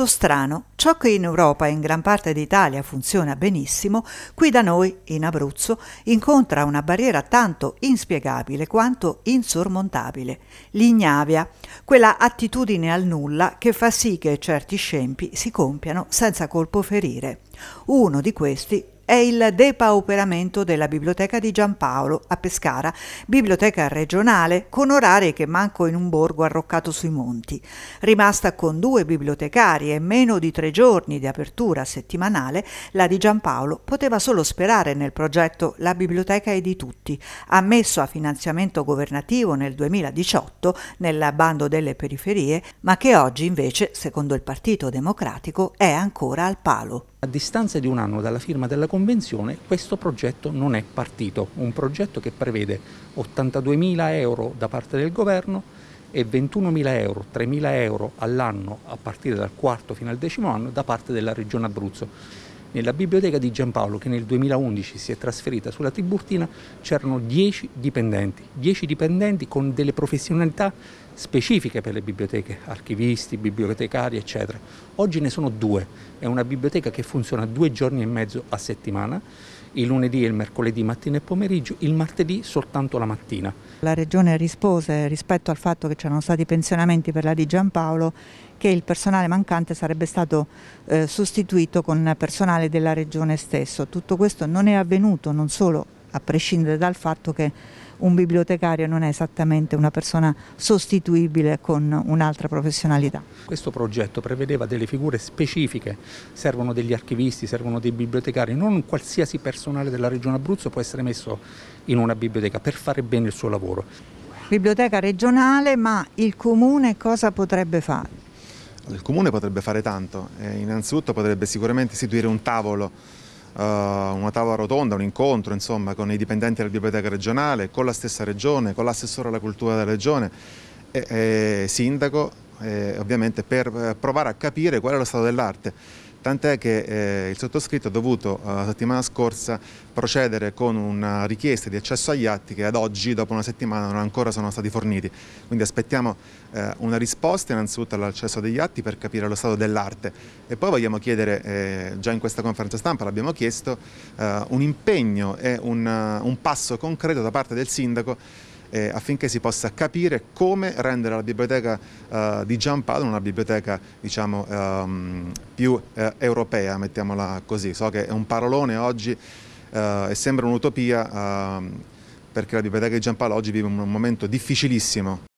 fatto strano, ciò che in Europa e in gran parte d'Italia funziona benissimo, qui da noi, in Abruzzo, incontra una barriera tanto inspiegabile quanto insormontabile, l'ignavia, quella attitudine al nulla che fa sì che certi scempi si compiano senza colpo ferire. Uno di questi è il depauperamento della Biblioteca di Giampaolo a Pescara, biblioteca regionale con orari che manco in un borgo arroccato sui monti. Rimasta con due bibliotecari e meno di tre giorni di apertura settimanale, la di Giampaolo poteva solo sperare nel progetto La Biblioteca è di tutti, ammesso a finanziamento governativo nel 2018 nel bando delle periferie, ma che oggi invece, secondo il Partito Democratico, è ancora al palo. A distanza di un anno dalla firma della convenzione questo progetto non è partito, un progetto che prevede 82.000 euro da parte del governo e 21.000 euro, 3.000 euro all'anno a partire dal quarto fino al decimo anno da parte della Regione Abruzzo. Nella biblioteca di Giampaolo, che nel 2011 si è trasferita sulla Tiburtina, c'erano 10 dipendenti, 10 dipendenti con delle professionalità specifiche per le biblioteche, archivisti, bibliotecari, eccetera. Oggi ne sono due, è una biblioteca che funziona due giorni e mezzo a settimana, il lunedì e il mercoledì mattina e pomeriggio, il martedì soltanto la mattina. La Regione rispose rispetto al fatto che c'erano stati pensionamenti per la di Giampaolo che il personale mancante sarebbe stato eh, sostituito con personale della Regione stesso. Tutto questo non è avvenuto, non solo a prescindere dal fatto che un bibliotecario non è esattamente una persona sostituibile con un'altra professionalità. Questo progetto prevedeva delle figure specifiche, servono degli archivisti, servono dei bibliotecari, non qualsiasi personale della Regione Abruzzo può essere messo in una biblioteca per fare bene il suo lavoro. Biblioteca regionale, ma il comune cosa potrebbe fare? Il comune potrebbe fare tanto, eh, innanzitutto potrebbe sicuramente istituire un tavolo eh, una tavola rotonda, un incontro insomma, con i dipendenti della biblioteca regionale, con la stessa regione, con l'assessore alla cultura della regione e, e sindaco, e, ovviamente per eh, provare a capire qual è lo stato dell'arte tant'è che eh, il sottoscritto ha dovuto eh, la settimana scorsa procedere con una richiesta di accesso agli atti che ad oggi, dopo una settimana, non ancora sono stati forniti. Quindi aspettiamo eh, una risposta innanzitutto all'accesso degli atti per capire lo stato dell'arte e poi vogliamo chiedere, eh, già in questa conferenza stampa l'abbiamo chiesto, eh, un impegno e un, un passo concreto da parte del sindaco eh, affinché si possa capire come rendere la biblioteca eh, di Giampaolo una biblioteca diciamo, ehm, più eh, europea, mettiamola così. So che è un parolone oggi eh, e sembra un'utopia ehm, perché la biblioteca di Giampaolo oggi vive un momento difficilissimo.